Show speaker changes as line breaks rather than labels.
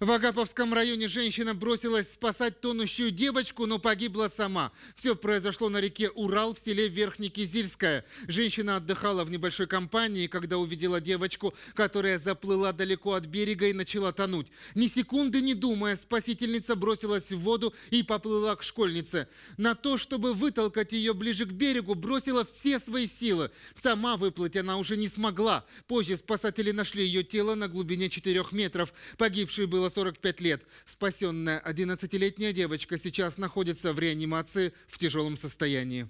В Агаповском районе женщина бросилась спасать тонущую девочку, но погибла сама. Все произошло на реке Урал в селе Верхнекизильское. Женщина отдыхала в небольшой компании, когда увидела девочку, которая заплыла далеко от берега и начала тонуть. Ни секунды не думая, спасительница бросилась в воду и поплыла к школьнице. На то, чтобы вытолкать ее ближе к берегу, бросила все свои силы. Сама выплыть она уже не смогла. Позже спасатели нашли ее тело на глубине 4 метров. Погибшей было было 45 лет. Спасенная 11-летняя девочка сейчас находится в реанимации в тяжелом состоянии.